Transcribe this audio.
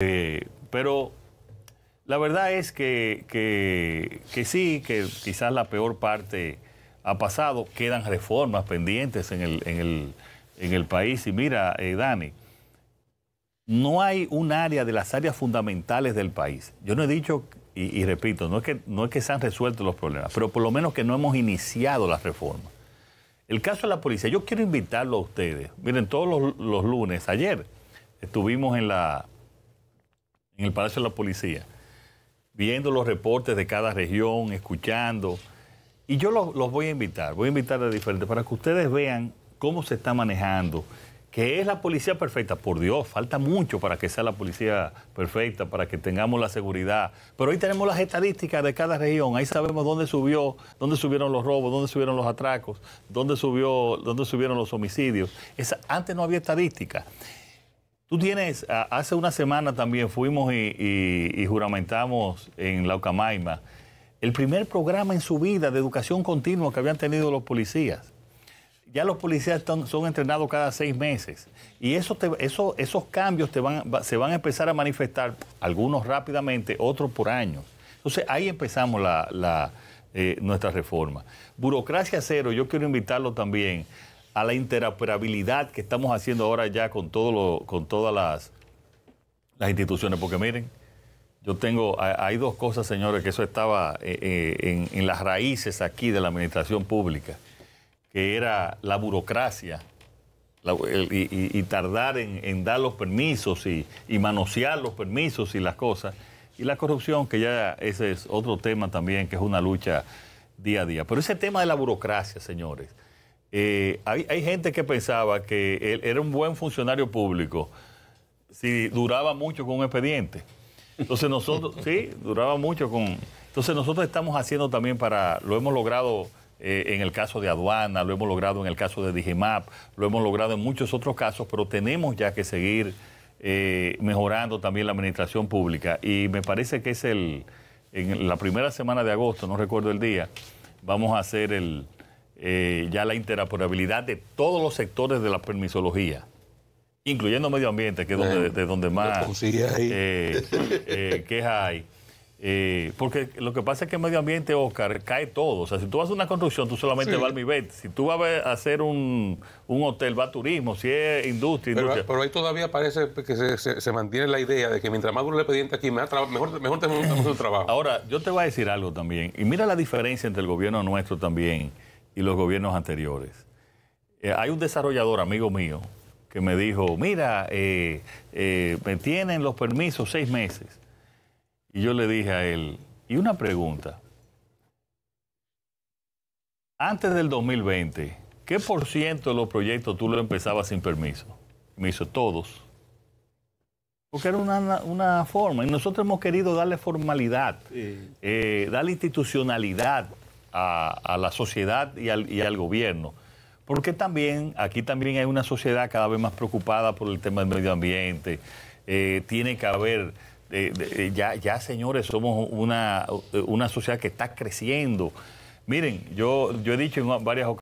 Eh, pero la verdad es que, sí, que quizás la peor parte ha pasado, quedan reformas pendientes en el, país. Y mira, eh, Dani, no hay un área de las áreas fundamentales del país. Yo no he dicho, y, repito, no es, que, no es que se han resuelto los problemas, pero por lo menos que no hemos iniciado las reformas. El caso de la policía, yo quiero invitarlo a ustedes. Miren, todos los lunes, ayer estuvimos en la en el Palacio de la Policía, viendo los reportes de cada región, escuchando. Y yo los, voy a invitar, voy a invitar a diferentes para que ustedes vean cómo se está manejando, que es la policía perfecta. Por Dios, falta mucho para que sea la policía perfecta, para que tengamos la seguridad. Pero ahí tenemos las estadísticas de cada región, ahí sabemos dónde subió, dónde subieron los robos, dónde subieron los atracos, dónde, subió, dónde subieron los homicidios. antes no había estadísticas. Tú tienes, hace una semana también fuimos y, juramentamos en la el primer programa en su vida de educación continua que habían tenido los policías. Ya los policías son entrenados cada seis meses y eso te, eso, esos cambios se van a empezar a manifestar, algunos rápidamente, otros por años. Entonces ahí empezamos la, eh, nuestra reforma. Burocracia Cero, yo quiero invitarlo también a la interoperabilidad que estamos haciendo ahora ya con, con todas las, instituciones. Porque miren, yo tengo, hay dos cosas, señores, que eso estaba eh, eh, en, las raíces aquí de la administración pública, que era la burocracia y, tardar en, dar los permisos y manosear los permisos y las cosas. Y la corrupción, que ya ese es otro tema también, que es una lucha día a día. Pero ese tema de la burocracia, señores, eh, hay, gente que pensaba que él era un buen funcionario público si duraba mucho con un expediente. Entonces nosotros, sí, duraba mucho con... Entonces nosotros estamos haciendo también para, lo hemos logrado eh, en el caso de aduana, lo hemos logrado en el caso de Digimap, lo hemos logrado en muchos otros casos, pero tenemos ya que seguir eh, mejorando también la administración pública. Y me parece que es el, en la primera semana de agosto, no recuerdo el día, vamos a hacer el eh, ya la interoperabilidad de todos los sectores de la permisología, incluyendo medio ambiente, que es donde, de donde más eh, eh hay. Eh, porque lo que pasa es que medio ambiente, Oscar, cae todo. O sea, si tú vas a una construcción, tú solamente vas al MIBET. Si tú vas a hacer un, hotel, va turismo. Si es industria, pero, industria. Pero ahí todavía parece que se, mantiene la idea de que mientras más duro el expediente aquí, mejor, mejor, mejor tenemos un trabajo. Ahora, yo te voy a decir algo también. Y mira la diferencia entre el gobierno nuestro también y los gobiernos anteriores. Eh, hay un desarrollador, amigo mío, que me dijo, mira, eh, eh, me tienen los permisos seis meses. Y yo le dije a él, y una pregunta, antes del 2020, ¿qué por ciento de los proyectos tú lo empezabas sin permiso? Me hizo todos. Porque era una, una forma, y nosotros hemos querido darle formalidad, darle institucionalidad a, la sociedad y al, gobierno. Porque también, aquí también hay una sociedad cada vez más preocupada por el tema del medio ambiente. Eh, tiene que haber, eh, eh, ya, señores, somos una, sociedad que está creciendo. Miren, yo, yo he dicho en varias ocasiones,